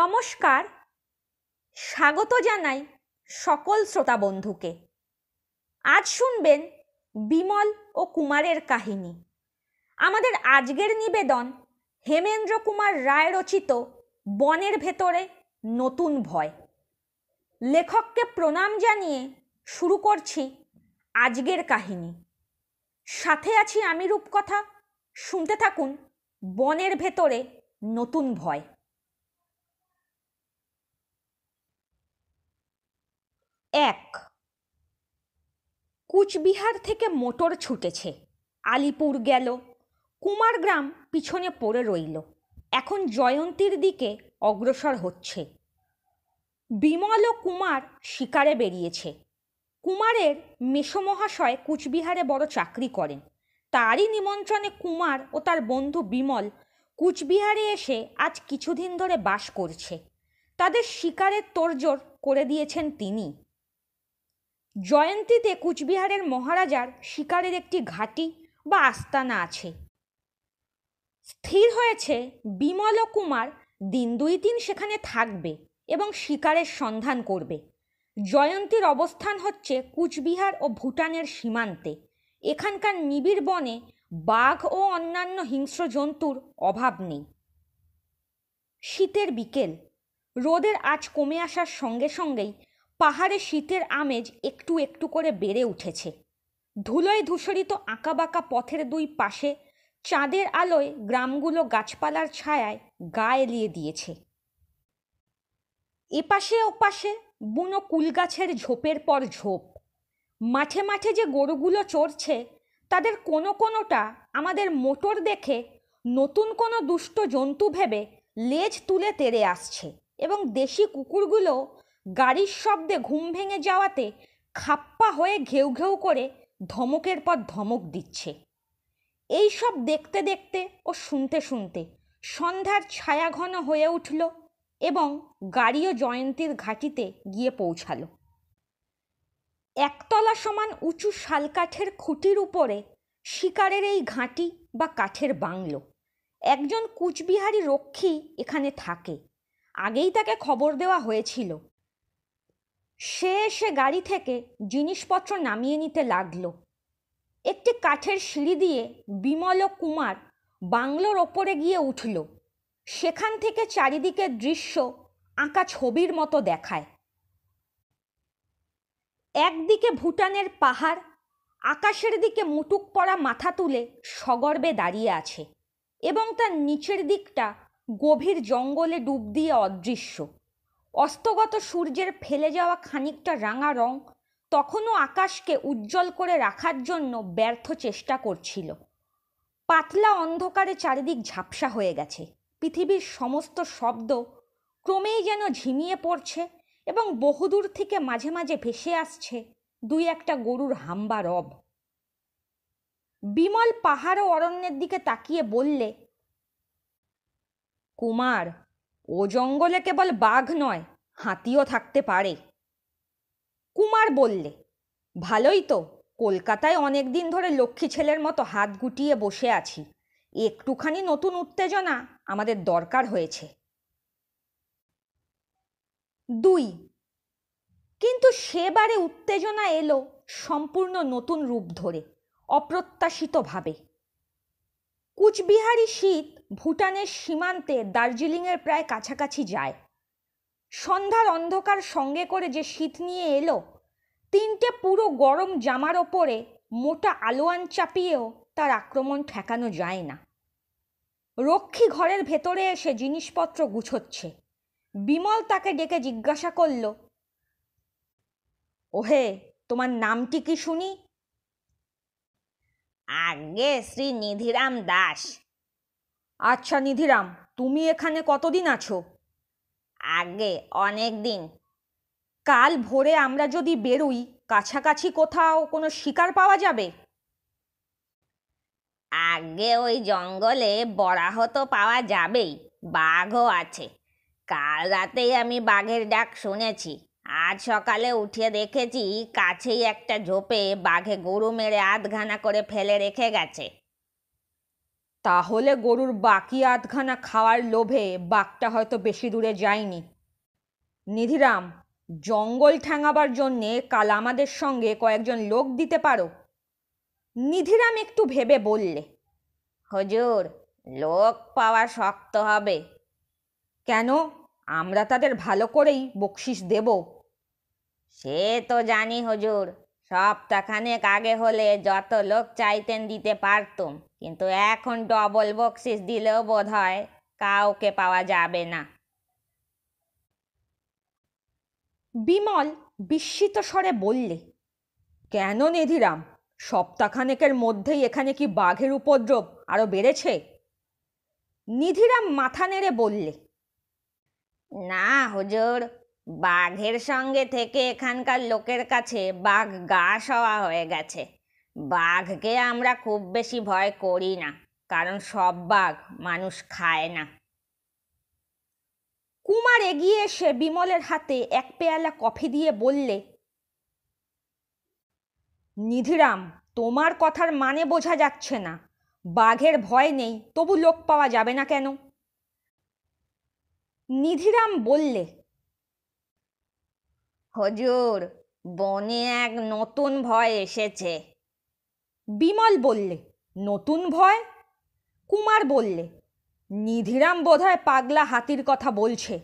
নমস্কার স্বাগত জানাই সকল শ্রোতা বন্ধুকে আজ শুনবেন বিমল ও কুমারের কাহিনী আমাদের আজকের নিবেদন হেমেন্দ্র কুমার রায় রচিত বনের ভেতরে নতুন ভয় লেখককে প্রণাম জানিয়ে শুরু করছি আজকের কাহিনী সাথে আছি আমি রূপকথা শুনতে থাকুন বনের ভেতরে নতুন ভয় এক কুচবিহার থেকে মোটর ছুটেছে আলিপুর গেল কুমারগ্রাম পিছনে পড়ে রইল এখন জয়ন্তীর দিকে অগ্রসর হচ্ছে বিমল ও কুমার শিকারে বেরিয়েছে কুমারের মেষমহাশয় কুচবিহারে বড় চাকরি করেন তারই নিমন্ত্রণে কুমার ও তার বন্ধু বিমল কুচবিহারে এসে আজ কিছুদিন ধরে বাস করছে তাদের শিকারের তোড়জোড় করে দিয়েছেন তিনি জয়ন্তীতে কুচবিহারের মহারাজার শিকারের একটি ঘাঁটি বা আস্তানা আছে স্থির হয়েছে বিমল কুমার দিন দুই দিন সেখানে থাকবে এবং শিকারের সন্ধান করবে জয়ন্তীর অবস্থান হচ্ছে কুচবিহার ও ভুটানের সীমান্তে এখানকার নিবিড় বনে বাঘ ও অন্যান্য হিংস্র জন্তুর অভাব নেই শীতের বিকেল রোদের আজ কমে আসার সঙ্গে সঙ্গেই পাহাড়ে শীতের আমেজ একটু একটু করে বেড়ে উঠেছে ধুলোয় ধূসরিত আঁকাবাঁকা পথের দুই পাশে চাঁদের আলোয় গ্রামগুলো গাছপালার ছায়ায় গা এলিয়ে দিয়েছে এপাশে ওপাশে বুনো কুলগাছের ঝোপের পর ঝোপ মাঠে মাঠে যে গরুগুলো চড়ছে তাদের কোনো কোনোটা আমাদের মোটর দেখে নতুন কোনো দুষ্ট জন্তু ভেবে লেজ তুলে তেড়ে আসছে এবং দেশি কুকুরগুলো গাড়ির শব্দে ঘুম ভেঙে যাওয়াতে খাপ্পা হয়ে ঘেউ ঘেউ করে ধমকের পর ধমক দিচ্ছে এই সব দেখতে দেখতে ও শুনতে শুনতে সন্ধ্যার ছায়া ঘন হয়ে উঠল এবং গাড়িও জয়ন্তীর ঘাটিতে গিয়ে পৌঁছালো একতলা সমান উঁচু শালকাঠের খুঁটির উপরে শিকারের এই ঘাঁটি বা কাঠের বাংলো একজন কুচবিহারি রক্ষী এখানে থাকে আগেই তাকে খবর দেওয়া হয়েছিল সে এসে গাড়ি থেকে জিনিসপত্র নামিয়ে নিতে লাগলো একটি কাঠের সিঁড়ি দিয়ে বিমল ও কুমার বাংলোর ওপরে গিয়ে উঠল সেখান থেকে চারিদিকের দৃশ্য আঁকা ছবির মতো দেখায় একদিকে ভুটানের পাহাড় আকাশের দিকে মুটুক পড়া মাথা তুলে সগর্বে দাঁড়িয়ে আছে এবং তার নিচের দিকটা গভীর জঙ্গলে ডুব দিয়ে অদৃশ্য অস্তগত সূর্যের ফেলে যাওয়া খানিকটা রাঙা রং তখনও আকাশকে উজ্জ্বল করে রাখার জন্য ব্যর্থ চেষ্টা করছিল পাতলা অন্ধকারে চারিদিক ঝাপসা হয়ে গেছে পৃথিবীর সমস্ত শব্দ ক্রমেই যেন ঝিমিয়ে পড়ছে এবং বহুদূর থেকে মাঝে মাঝে ভেসে আসছে দুই একটা গরুর হাম্বা রব বিমল পাহাড় ও অরণ্যের দিকে তাকিয়ে বললে কুমার ও জঙ্গলে কেবল বাঘ নয় হাতিও থাকতে পারে কুমার বললে ভালোই তো কলকাতায় অনেক দিন ধরে লক্ষ্মী ছেলের মতো হাত গুটিয়ে বসে আছি একটুখানি নতুন উত্তেজনা আমাদের দরকার হয়েছে দুই কিন্তু সেবারে উত্তেজনা এলো সম্পূর্ণ নতুন রূপ ধরে অপ্রত্যাশিতভাবে কুচবিহারি শীত ভুটানের সীমান্তে দার্জিলিংয়ের প্রায় কাছাকাছি যায় সন্ধ্যার অন্ধকার সঙ্গে করে যে শীত নিয়ে এলো তিনটে পুরো গরম জামার ওপরে মোটা আলোয়ান চাপিয়েও তার আক্রমণ ঠেকানো যায় না রক্ষী ঘরের ভেতরে এসে জিনিসপত্র গুছোচ্ছে বিমল তাকে ডেকে জিজ্ঞাসা করল ওহে তোমার নামটি কি শুনি আগে শ্রী নিধিরাম দাস আচ্ছা নিধিরাম তুমি এখানে কতদিন আছো আগে অনেক দিন কাল ভোরে আমরা যদি বেরোই কাছাকাছি কোথাও কোনো শিকার পাওয়া যাবে আগে ওই জঙ্গলে বরাহ তো পাওয়া যাবেই বাঘও আছে কাল রাতেই আমি বাঘের ডাক শুনেছি আজ সকালে উঠে দেখেছি কাছেই একটা ঝোপে বাঘে গরু মেরে আধঘানা করে ফেলে রেখে গেছে তাহলে গরুর বাকি আধখানা খাওয়ার লোভে বাঘটা হয়তো বেশি দূরে যায়নি নিধিরাম জঙ্গল ঠ্যাঙাবার জন্যে কাল আমাদের সঙ্গে কয়েকজন লোক দিতে পারো নিধিরাম একটু ভেবে বললে হজুর লোক পাওয়া শক্ত হবে কেন আমরা তাদের ভালো করেই বকশিস দেব সে তো জানি হজুর সপ্তাহখানেক আগে হলে যত লোক চাইতেন দিতে পারতুম কিন্তু এখন ডবল বকশিস দিলেও বোধ হয় কাউকে পাওয়া যাবে না বিমল বিস্মিত স্বরে বললে কেন নিধিরাম সপ্তাহখানেকের মধ্যেই এখানে কি বাঘের উপদ্রব আরও বেড়েছে নিধিরাম মাথা নেড়ে বললে না হুজুর বাঘের সঙ্গে থেকে এখানকার লোকের কাছে বাঘ গা সওয়া হয়ে গেছে বাঘকে আমরা খুব বেশি ভয় করি না কারণ সব বাঘ মানুষ খায় না কুমার এগিয়ে এসে বিমলের হাতে এক পেয়ালা কফি দিয়ে বললে নিধিরাম তোমার কথার মানে বোঝা যাচ্ছে না বাঘের ভয় নেই তবু লোক পাওয়া যাবে না কেন নিধিরাম বললে হজুর বনে এক নতুন ভয় এসেছে বিমল বললে নতুন ভয় কুমার বললে নিধিরাম বোধহয় পাগলা হাতির কথা বলছে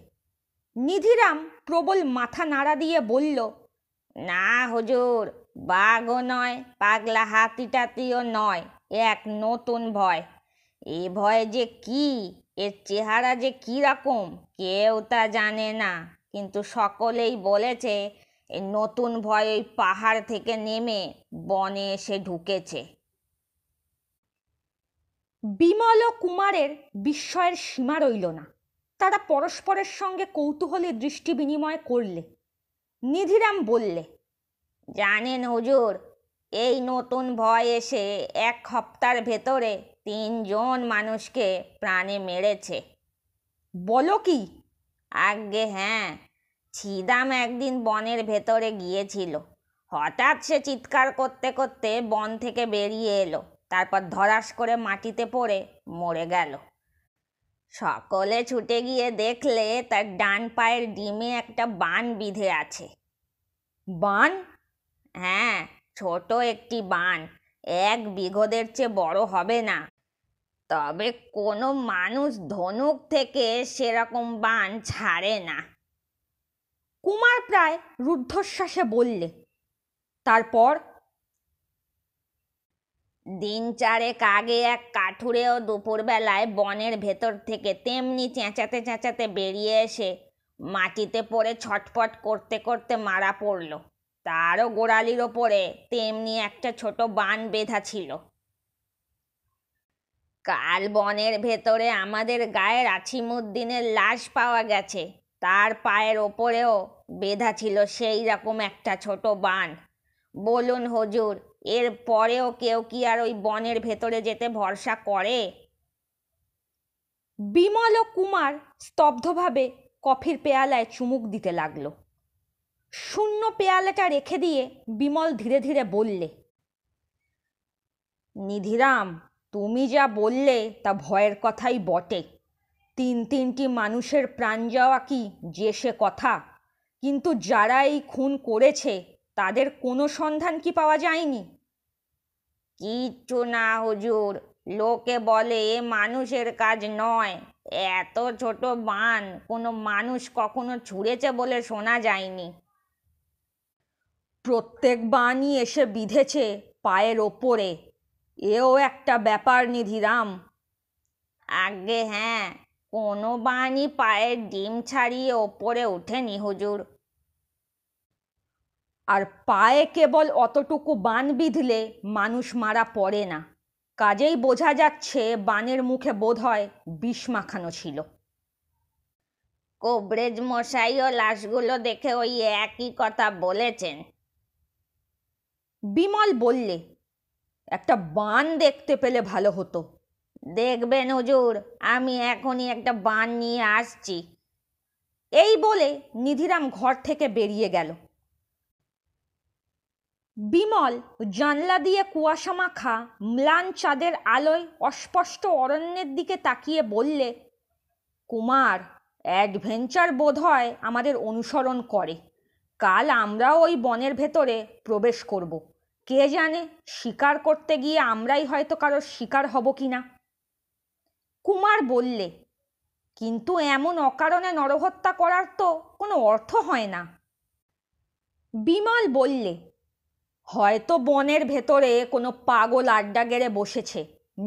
নিধিরাম প্রবল মাথা নাড়া দিয়ে বলল না হুজুর বাঘও নয় পাগলা হাতিটাতিও নয় এক নতুন ভয় এ ভয় যে কি এর চেহারা যে কী রকম কেউ তা জানে না কিন্তু সকলেই বলেছে এই নতুন ভয় ওই পাহাড় থেকে নেমে বনে এসে ঢুকেছে বিমল ও কুমারের বিস্ময়ের সীমা রইল না তারা পরস্পরের সঙ্গে কৌতূহলী দৃষ্টি বিনিময় করলে নিধিরাম বললে জানেন হুজুর এই নতুন ভয় এসে এক হপ্তার ভেতরে তিনজন মানুষকে প্রাণে মেরেছে বলো কি আগে হ্যাঁ ছিদাম একদিন বনের ভেতরে গিয়েছিল হঠাৎ সে চিৎকার করতে করতে বন থেকে বেরিয়ে এলো তারপর ধরাস করে মাটিতে পড়ে মরে গেল সকলে ছুটে গিয়ে দেখলে তার ডান পায়ের ডিমে একটা বান বিধে আছে বান হ্যাঁ ছোট একটি বান এক বিঘদের চেয়ে বড় হবে না তবে কোনো মানুষ ধনুক থেকে সেরকম বান ছাড়ে না কুমার প্রায় রুদ্ধশ্বাসে বললে তারপর দিন চারেক আগে এক কাঠুরেও দুপুরবেলায় বনের ভেতর থেকে তেমনি চেঁচাতে চেঁচাতে বেরিয়ে এসে মাটিতে পড়ে ছটপট করতে করতে মারা পড়ল তারও গোড়ালির ওপরে তেমনি একটা ছোট বান বেঁধা ছিল কাল বনের ভেতরে আমাদের গায়ের আছিমুদ্দিনের লাশ পাওয়া গেছে তার পায়ের ওপরেও বেঁধা ছিল সেই রকম একটা ছোট বান বলুন হজুর এর পরেও কেউ কি আর ওই বনের ভেতরে যেতে ভরসা করে বিমল ও কুমার স্তব্ধভাবে কফির পেয়ালায় চুমুক দিতে লাগলো শূন্য পেয়ালাটা রেখে দিয়ে বিমল ধীরে ধীরে বললে নিধিরাম তুমি যা বললে তা ভয়ের কথাই বটে তিন তিনটি মানুষের প্রাণ যাওয়া কি যে সে কথা কিন্তু যারা এই খুন করেছে তাদের কোনো সন্ধান কি পাওয়া যায়নি কিচ্ছু না হুজুর লোকে বলে এ মানুষের কাজ নয় এত ছোট বান কোনো মানুষ কখনো ছুঁড়েছে বলে শোনা যায়নি প্রত্যেক বানই এসে বিঁধেছে পায়ের ওপরে এও একটা ব্যাপার নিধিরাম আগে হ্যাঁ কোনো বাণী পায়ের ডিম ছাড়িয়ে ওপরে ওঠেনি হুজুর আর পায়ে কেবল অতটুকু বান বিঁধলে মানুষ মারা পড়ে না কাজেই বোঝা যাচ্ছে বানের মুখে বোধ হয় বিষ মাখানো ছিল কবরেজ ও লাশগুলো দেখে ওই একই কথা বলেছেন বিমল বললে একটা বান দেখতে পেলে ভালো হতো দেখবেন হুজুর আমি এখনই একটা বান নিয়ে আসছি এই বলে নিধিরাম ঘর থেকে বেরিয়ে গেল বিমল জানলা দিয়ে কুয়াশা মাখা ম্লান চাঁদের আলোয় অস্পষ্ট অরণ্যের দিকে তাকিয়ে বললে কুমার অ্যাডভেঞ্চার বোধ হয় আমাদের অনুসরণ করে কাল আমরাও ওই বনের ভেতরে প্রবেশ করব। কে জানে শিকার করতে গিয়ে আমরাই হয়তো কারোর শিকার হব কি না কুমার বললে কিন্তু এমন অকারণে নরহত্যা করার তো কোনো অর্থ হয় না বিমল বললে হয়তো বনের ভেতরে কোনো পাগল আড্ডা গেড়ে বসেছে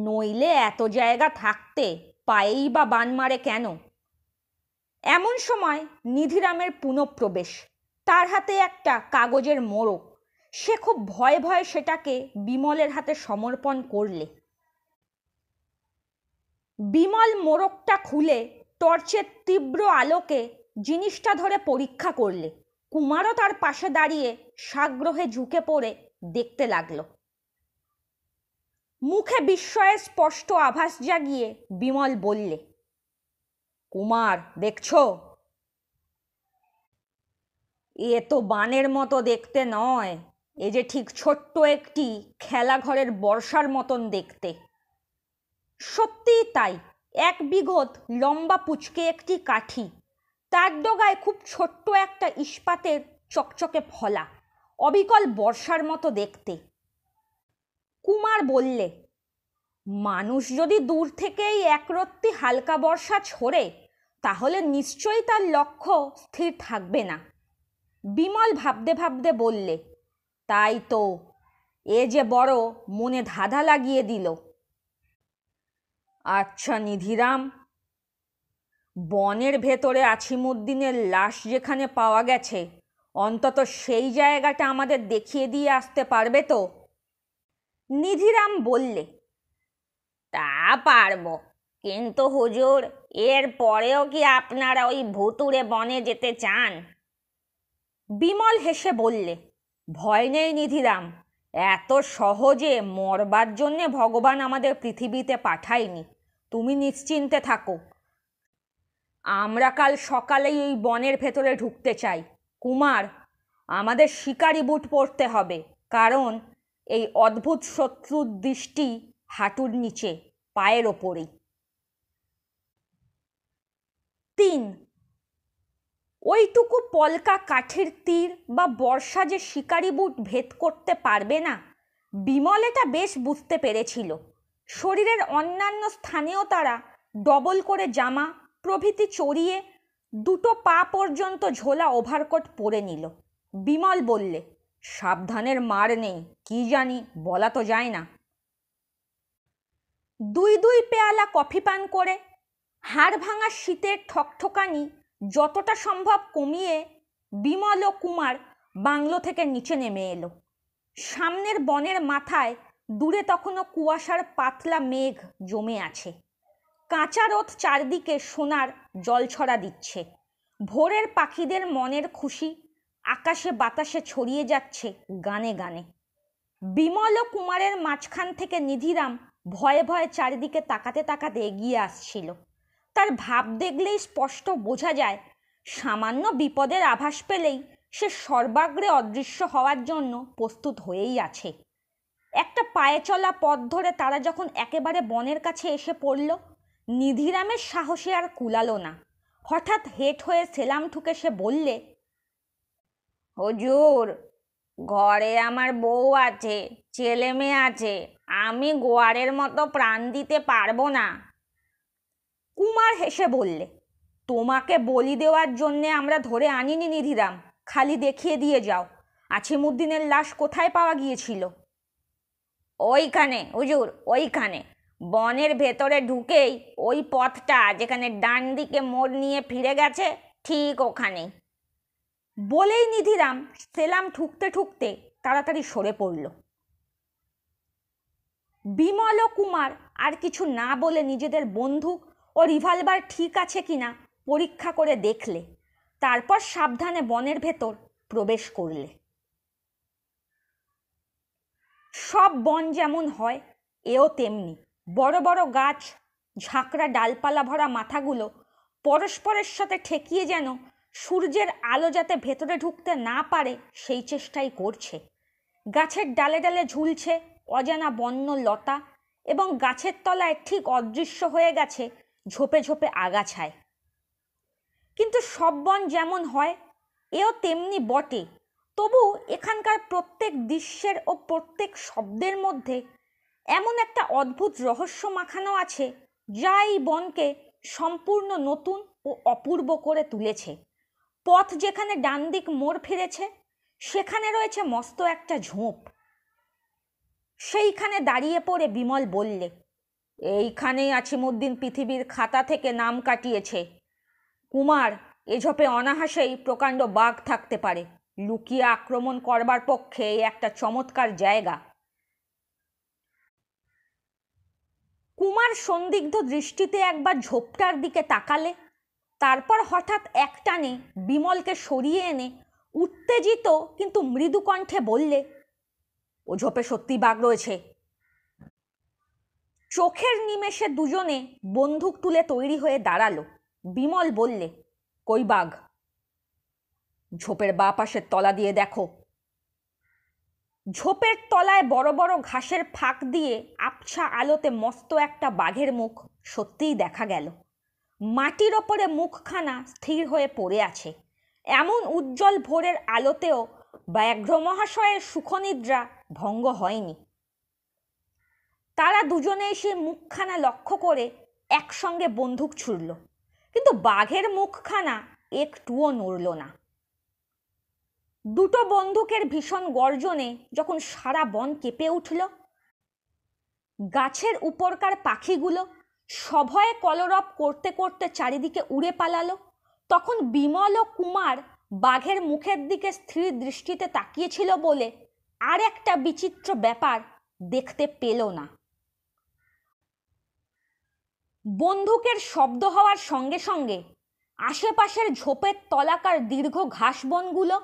নইলে এত জায়গা থাকতে পায়েই বা বান মারে কেন এমন সময় নিধিরামের পুনঃপ্রবেশ তার হাতে একটা কাগজের মোড়ক সে খুব ভয়ে ভয়ে সেটাকে বিমলের হাতে সমর্পণ করলে বিমল মোড়কটা খুলে টর্চের তীব্র আলোকে জিনিসটা ধরে পরীক্ষা করলে কুমারও তার পাশে দাঁড়িয়ে সাগ্রহে ঝুঁকে পড়ে দেখতে লাগল মুখে বিস্ময়ে স্পষ্ট আভাস জাগিয়ে বিমল বললে কুমার দেখছ এ তো বানের মতো দেখতে নয় এ যে ঠিক ছোট্ট একটি খেলাঘরের বর্ষার মতন দেখতে সত্যিই তাই এক বিঘত লম্বা পুচকে একটি কাঠি তার ডোগায় খুব ছোট্ট একটা ইস্পাতের চকচকে ফলা অবিকল বর্ষার মতো দেখতে কুমার বললে মানুষ যদি দূর থেকেই একরত্তি হালকা বর্ষা ছোড়ে তাহলে নিশ্চয়ই তার লক্ষ্য স্থির থাকবে না বিমল ভাবতে ভাবতে বললে তাই তো এ যে বড় মনে ধাঁধা লাগিয়ে দিল আচ্ছা নিধিরাম বনের ভেতরে আছিমুদ্দিনের লাশ যেখানে পাওয়া গেছে অন্তত সেই জায়গাটা আমাদের দেখিয়ে দিয়ে আসতে পারবে তো নিধিরাম বললে তা পারব কিন্তু হুজুর এর পরেও কি আপনারা ওই ভুতুরে বনে যেতে চান বিমল হেসে বললে ভয় নেই নিধিরাম এত সহজে মরবার জন্যে ভগবান আমাদের পৃথিবীতে পাঠায়নি তুমি নিশ্চিন্তে থাকো আমরা কাল সকালেই ওই বনের ভেতরে ঢুকতে চাই কুমার আমাদের শিকারি বুট পরতে হবে কারণ এই অদ্ভুত শত্রুর দৃষ্টি হাঁটুর নিচে পায়ের ওপরেই তিন ওইটুকু পলকা কাঠের তীর বা বর্ষা যে শিকারি বুট ভেদ করতে পারবে না বিমল এটা বেশ বুঝতে পেরেছিল শরীরের অন্যান্য স্থানেও তারা ডবল করে জামা প্রভৃতি চড়িয়ে দুটো পা পর্যন্ত ঝোলা ওভারকোট পরে নিল বিমল বললে সাবধানের মার নেই কি জানি বলা তো যায় না দুই দুই পেয়ালা কফি পান করে হাড় ভাঙা শীতের ঠকঠকানি যতটা সম্ভব কমিয়ে বিমল ও কুমার বাংলো থেকে নিচে নেমে এলো সামনের বনের মাথায় দূরে তখনও কুয়াশার পাতলা মেঘ জমে আছে কাঁচা রোদ চারদিকে সোনার জলছড়া দিচ্ছে ভোরের পাখিদের মনের খুশি আকাশে বাতাসে ছড়িয়ে যাচ্ছে গানে গানে বিমল ও কুমারের মাঝখান থেকে নিধিরাম ভয়ে ভয়ে চারিদিকে তাকাতে তাকাতে এগিয়ে আসছিল তার ভাব দেখলেই স্পষ্ট বোঝা যায় সামান্য বিপদের আভাস পেলেই সে সর্বাগ্রে অদৃশ্য হওয়ার জন্য প্রস্তুত হয়েই আছে একটা পায়ে চলা পথ ধরে তারা যখন একেবারে বনের কাছে এসে পড়ল নিধিরামের সাহসে আর কুলালো না হঠাৎ হেট হয়ে সেলাম ঠুকে সে বললে হজুর ঘরে আমার বউ আছে ছেলে মেয়ে আছে আমি গোয়ারের মতো প্রাণ দিতে পারবো না কুমার হেসে বললে তোমাকে বলি দেওয়ার জন্যে আমরা ধরে আনিনি নিধিরাম খালি দেখিয়ে দিয়ে যাও আছিমুদ্দিনের লাশ কোথায় পাওয়া গিয়েছিল ওইখানে হুজুর ওইখানে বনের ভেতরে ঢুকেই ওই পথটা যেখানে ডান দিকে মোড় নিয়ে ফিরে গেছে ঠিক ওখানেই বলেই নিধিরাম সেলাম ঠুকতে ঠুকতে তাড়াতাড়ি সরে পড়ল বিমল কুমার আর কিছু না বলে নিজেদের বন্ধু ও রিভলভার ঠিক আছে কিনা পরীক্ষা করে দেখলে তারপর সাবধানে বনের ভেতর প্রবেশ করলে সব বন যেমন হয় এও তেমনি বড় বড় গাছ ঝাঁকড়া ডালপালা ভরা মাথাগুলো পরস্পরের সাথে ঠেকিয়ে যেন সূর্যের আলো যাতে ভেতরে ঢুকতে না পারে সেই চেষ্টাই করছে গাছের ডালে ডালে ঝুলছে অজানা বন্য লতা এবং গাছের তলায় ঠিক অদৃশ্য হয়ে গেছে ঝোপে ঝোপে আগাছায় কিন্তু সব বন যেমন হয় এও তেমনি বটে তবু এখানকার প্রত্যেক দৃশ্যের ও প্রত্যেক শব্দের মধ্যে এমন একটা অদ্ভুত রহস্য মাখানো আছে যা এই বনকে সম্পূর্ণ নতুন ও অপূর্ব করে তুলেছে পথ যেখানে ডান দিক মোড় ফিরেছে সেখানে রয়েছে মস্ত একটা ঝোঁপ সেইখানে দাঁড়িয়ে পড়ে বিমল বললে এইখানেই আছিমুদ্দিন পৃথিবীর খাতা থেকে নাম কাটিয়েছে কুমার এঝপে অনাহাসেই প্রকাণ্ড বাঘ থাকতে পারে লুকিয়ে আক্রমণ করবার পক্ষে একটা চমৎকার জায়গা কুমার সন্দিগ্ধ দৃষ্টিতে একবার ঝোপটার দিকে তাকালে তারপর হঠাৎ একটানে বিমলকে সরিয়ে এনে উত্তেজিত কিন্তু মৃদুকণ্ঠে বললে ও ঝোপে সত্যি বাঘ রয়েছে চোখের নিমেষে দুজনে বন্দুক তুলে তৈরি হয়ে দাঁড়ালো বিমল বললে কই বাঘ ঝোপের বাপাশের পাশের তলা দিয়ে দেখো ঝোপের তলায় বড় বড় ঘাসের ফাঁক দিয়ে আবছা আলোতে মস্ত একটা বাঘের মুখ সত্যিই দেখা গেল মাটির ওপরে মুখখানা স্থির হয়ে পড়ে আছে এমন উজ্জ্বল ভোরের আলোতেও ব্যাঘ্র মহাশয়ের সুখনিদ্রা ভঙ্গ হয়নি তারা দুজনে এসে মুখখানা লক্ষ্য করে একসঙ্গে বন্দুক ছুড়ল কিন্তু বাঘের মুখখানা একটুও নড়ল না দুটো বন্দুকের ভীষণ গর্জনে যখন সারা বন কেঁপে উঠল গাছের উপরকার পাখিগুলো সভয়ে কলরব করতে করতে চারিদিকে উড়ে পালালো তখন বিমল ও কুমার বাঘের মুখের দিকে স্থির দৃষ্টিতে তাকিয়েছিল বলে আর একটা বিচিত্র ব্যাপার দেখতে পেল না বন্দুকের শব্দ হওয়ার সঙ্গে সঙ্গে আশেপাশের ঝোপের তলাকার দীর্ঘ ঘাসবনগুলো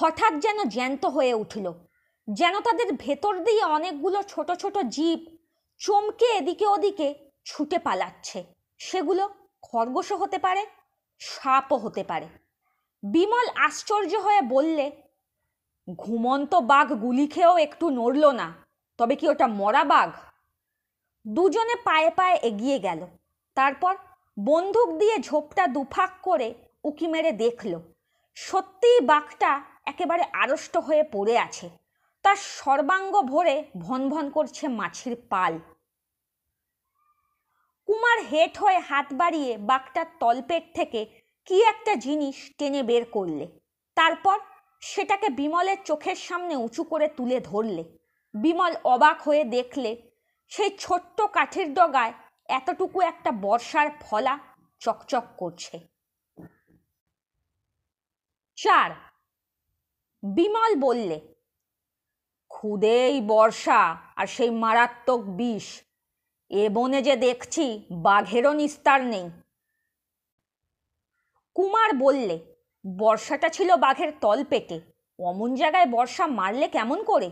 হঠাৎ যেন জ্যান্ত হয়ে উঠল যেন তাদের ভেতর দিয়ে অনেকগুলো ছোট ছোট জীব চমকে এদিকে ওদিকে ছুটে পালাচ্ছে সেগুলো খরগোশও হতে পারে সাপও হতে পারে বিমল আশ্চর্য হয়ে বললে ঘুমন্ত বাঘ গুলি খেয়েও একটু নড়ল না তবে কি ওটা মরা বাঘ দুজনে পায়ে পায়ে এগিয়ে গেল তারপর বন্দুক দিয়ে ঝোপটা দুফাক করে উকি মেরে দেখল সত্যিই বাঘটা একেবারে আড়ষ্ট হয়ে পড়ে আছে তার সর্বাঙ্গ ভরে ভনভন করছে মাছির পাল কুমার হেট হয়ে হাত বাড়িয়ে বাঘটার তলপেট থেকে কি একটা জিনিস টেনে বের করলে তারপর সেটাকে বিমলের চোখের সামনে উঁচু করে তুলে ধরলে বিমল অবাক হয়ে দেখলে সেই ছোট্ট কাঠের ডগায় এতটুকু একটা বর্ষার ফলা চকচক করছে চার বিমল বললে খুদেই বর্ষা আর সেই মারাত্মক বিষ এ বনে যে দেখছি বাঘেরও নিস্তার নেই কুমার বললে বর্ষাটা ছিল বাঘের তলপেটে অমন জায়গায় বর্ষা মারলে কেমন করে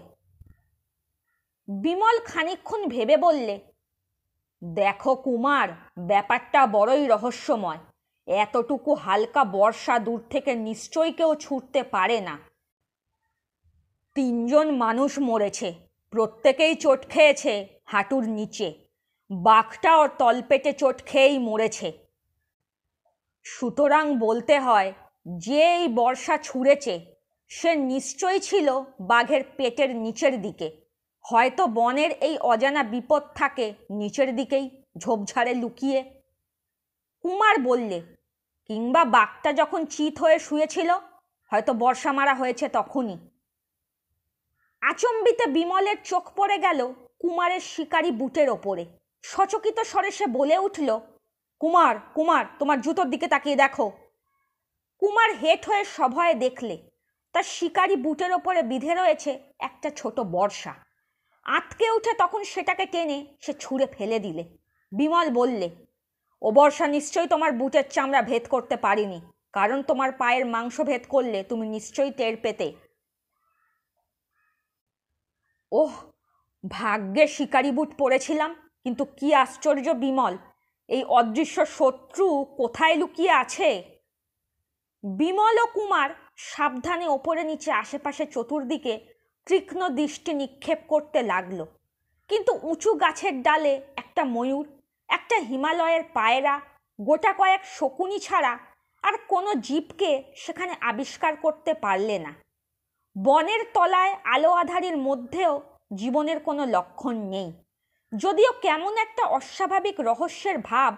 বিমল খানিক্ষণ ভেবে বললে দেখো কুমার ব্যাপারটা বড়ই রহস্যময় এতটুকু হালকা বর্ষা দূর থেকে নিশ্চয়ই কেউ ছুটতে পারে না তিনজন মানুষ মরেছে প্রত্যেকেই চোট খেয়েছে হাঁটুর নিচে বাঘটা ওর তলপেটে চোট খেয়েই মরেছে সুতরাং বলতে হয় যে এই বর্ষা ছুঁড়েছে সে নিশ্চয়ই ছিল বাঘের পেটের নিচের দিকে হয়তো বনের এই অজানা বিপদ থাকে নিচের দিকেই ঝোপঝাড়ে লুকিয়ে কুমার বললে কিংবা বাঘটা যখন চিত হয়ে শুয়েছিল হয়তো বর্ষা মারা হয়েছে তখনই আচম্বিতে বিমলের চোখ পড়ে গেল কুমারের শিকারি বুটের ওপরে সচকিত স্বরে সে বলে উঠল কুমার কুমার তোমার জুতোর দিকে তাকিয়ে দেখো কুমার হেট হয়ে সভয়ে দেখলে তার শিকারি বুটের ওপরে বিধে রয়েছে একটা ছোট বর্ষা আতকে উঠে তখন সেটাকে টেনে সে ছুঁড়ে ফেলে দিলে বিমল বললে ও বর্ষা নিশ্চয়ই তোমার বুটের চামড়া ভেদ করতে পারিনি কারণ তোমার পায়ের মাংস ভেদ করলে তুমি নিশ্চয়ই টের পেতে ওহ ভাগ্যে শিকারি বুট পরেছিলাম কিন্তু কি আশ্চর্য বিমল এই অদৃশ্য শত্রু কোথায় লুকিয়ে আছে বিমল ও কুমার সাবধানে ওপরে নিচে আশেপাশে চতুর্দিকে তীক্ষ্ণ দৃষ্টি নিক্ষেপ করতে লাগলো কিন্তু উঁচু গাছের ডালে একটা ময়ূর একটা হিমালয়ের পায়রা গোটা কয়েক শকুনি ছাড়া আর কোনো জীবকে সেখানে আবিষ্কার করতে পারলে না বনের তলায় আলো আধারের মধ্যেও জীবনের কোনো লক্ষণ নেই যদিও কেমন একটা অস্বাভাবিক রহস্যের ভাব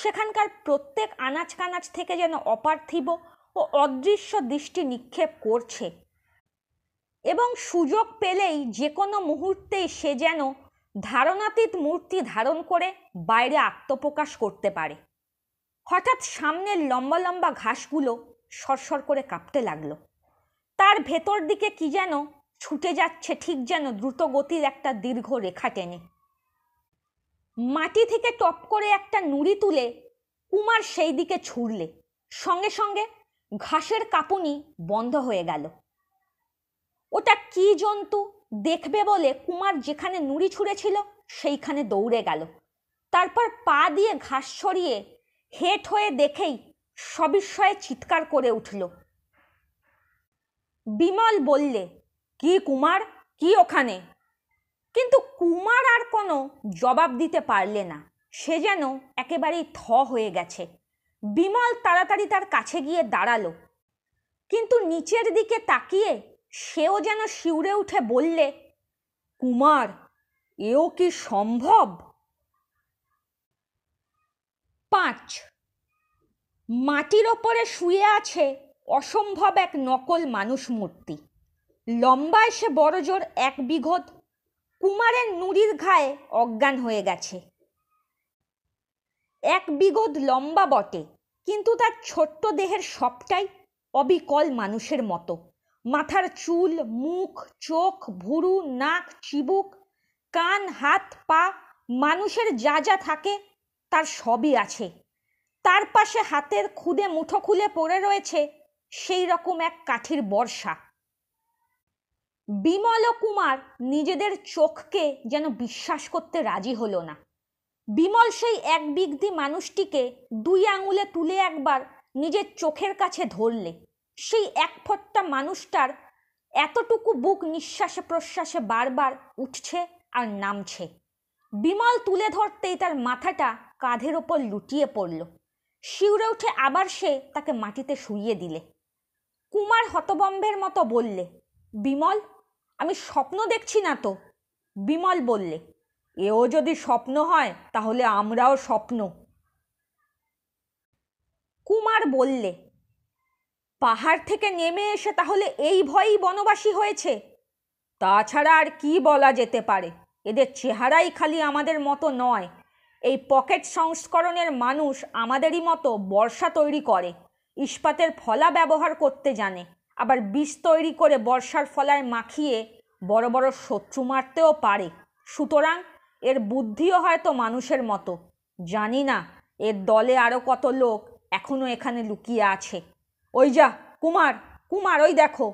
সেখানকার প্রত্যেক আনাচ কানাচ থেকে যেন অপার্থিব ও অদৃশ্য দৃষ্টি নিক্ষেপ করছে এবং সুযোগ পেলেই যে কোনো মুহূর্তেই সে যেন ধারণাতীত মূর্তি ধারণ করে বাইরে আত্মপ্রকাশ করতে পারে হঠাৎ সামনের লম্বা লম্বা ঘাসগুলো সরসর করে কাঁপতে লাগলো তার ভেতর দিকে কি যেন ছুটে যাচ্ছে ঠিক যেন দ্রুত গতির একটা দীর্ঘ রেখা টেনে মাটি থেকে টপ করে একটা নুড়ি তুলে কুমার সেই দিকে ছুড়লে সঙ্গে সঙ্গে ঘাসের কাপুনি বন্ধ হয়ে গেল ওটা কি জন্তু দেখবে বলে কুমার যেখানে নুড়ি ছুঁড়েছিল সেইখানে দৌড়ে গেল তারপর পা দিয়ে ঘাস সরিয়ে হেট হয়ে দেখেই সবিস্ময়ে চিৎকার করে উঠল বিমল বললে কি কুমার কি ওখানে কিন্তু কুমার আর কোনো জবাব দিতে পারলে না সে যেন একেবারেই থ হয়ে গেছে বিমল তাড়াতাড়ি তার কাছে গিয়ে দাঁড়ালো কিন্তু নিচের দিকে তাকিয়ে সেও যেন শিউরে উঠে বললে কুমার এও কি সম্ভব পাঁচ মাটির ওপরে শুয়ে আছে অসম্ভব এক নকল মানুষ মূর্তি লম্বায় সে বড়জোর এক বিঘত কুমারের নুড়ির ঘায়ে অজ্ঞান হয়ে গেছে এক বিগত লম্বা বটে কিন্তু তার ছোট্ট দেহের সবটাই অবিকল মানুষের মতো মাথার চুল মুখ চোখ ভুরু নাক চিবুক কান হাত পা মানুষের যা যা থাকে তার সবই আছে তার পাশে হাতের খুদে মুঠো খুলে পড়ে রয়েছে সেই রকম এক কাঠির বর্ষা বিমল ও কুমার নিজেদের চোখকে যেন বিশ্বাস করতে রাজি হলো না বিমল সেই এক বিগদি মানুষটিকে দুই আঙুলে তুলে একবার নিজের চোখের কাছে ধরলে সেই একফট্টা মানুষটার এতটুকু বুক নিঃশ্বাসে প্রশ্বাসে বারবার উঠছে আর নামছে বিমল তুলে ধরতেই তার মাথাটা কাঁধের ওপর লুটিয়ে পড়ল শিউরে উঠে আবার সে তাকে মাটিতে শুইয়ে দিলে কুমার হতবম্বের মতো বললে বিমল আমি স্বপ্ন দেখছি না তো বিমল বললে এও যদি স্বপ্ন হয় তাহলে আমরাও স্বপ্ন কুমার বললে পাহাড় থেকে নেমে এসে তাহলে এই ভয়েই বনবাসী হয়েছে তাছাড়া আর কি বলা যেতে পারে এদের চেহারাই খালি আমাদের মতো নয় এই পকেট সংস্করণের মানুষ আমাদেরই মতো বর্ষা তৈরি করে ইস্পাতের ফলা ব্যবহার করতে জানে আবার বিষ তৈরি করে বর্ষার ফলায় মাখিয়ে বড় বড় শত্রু মারতেও পারে সুতরাং এর বুদ্ধিও হয়তো মানুষের মতো জানি না এর দলে আরও কত লোক এখনও এখানে লুকিয়ে আছে ওই যা কুমার কুমার ওই দেখো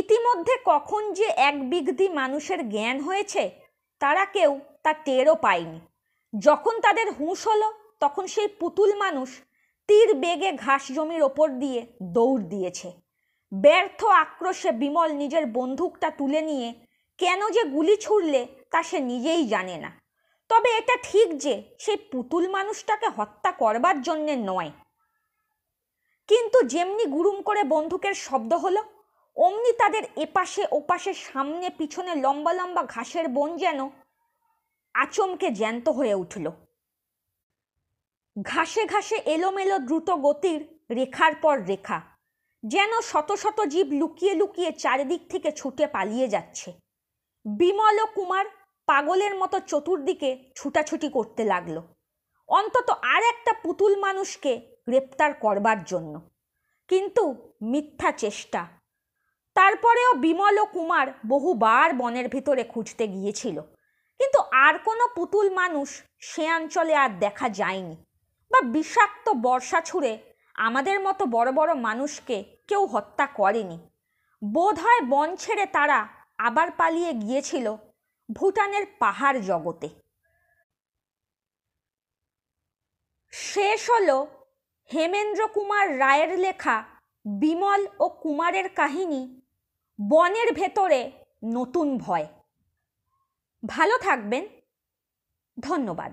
ইতিমধ্যে কখন যে এক বিঘ্ধি মানুষের জ্ঞান হয়েছে তারা কেউ তা টেরও পায়নি যখন তাদের হুঁশ হলো তখন সেই পুতুল মানুষ তীর বেগে ঘাস জমির ওপর দিয়ে দৌড় দিয়েছে ব্যর্থ আক্রোশে বিমল নিজের বন্দুকটা তুলে নিয়ে কেন যে গুলি ছুড়লে তা সে নিজেই জানে না তবে এটা ঠিক যে সেই পুতুল মানুষটাকে হত্যা করবার জন্যে নয় কিন্তু যেমনি গুরুম করে বন্দুকের শব্দ হলো অমনি তাদের এপাশে ওপাশে সামনে পিছনে লম্বা লম্বা ঘাসের বন যেন আচমকে জ্যান্ত হয়ে উঠল ঘাসে ঘাসে এলোমেলো দ্রুত গতির রেখার পর রেখা যেন শত শত জীব লুকিয়ে লুকিয়ে চারিদিক থেকে ছুটে পালিয়ে যাচ্ছে বিমল ও কুমার পাগলের মতো চতুর্দিকে ছুটাছুটি করতে লাগলো অন্তত আর একটা পুতুল মানুষকে গ্রেপ্তার করবার জন্য কিন্তু মিথ্যা চেষ্টা তারপরেও বিমল ও কুমার বহুবার বনের ভিতরে খুঁজতে গিয়েছিল কিন্তু আর কোনো পুতুল মানুষ সে অঞ্চলে আর দেখা যায়নি বা বিষাক্ত বর্ষা ছুঁড়ে আমাদের মতো বড় বড় মানুষকে কেউ হত্যা করেনি বোধ হয় বন ছেড়ে তারা আবার পালিয়ে গিয়েছিল ভুটানের পাহাড় জগতে শেষ হল হেমেন্দ্র কুমার রায়ের লেখা বিমল ও কুমারের কাহিনী বনের ভেতরে নতুন ভয় ভালো থাকবেন ধন্যবাদ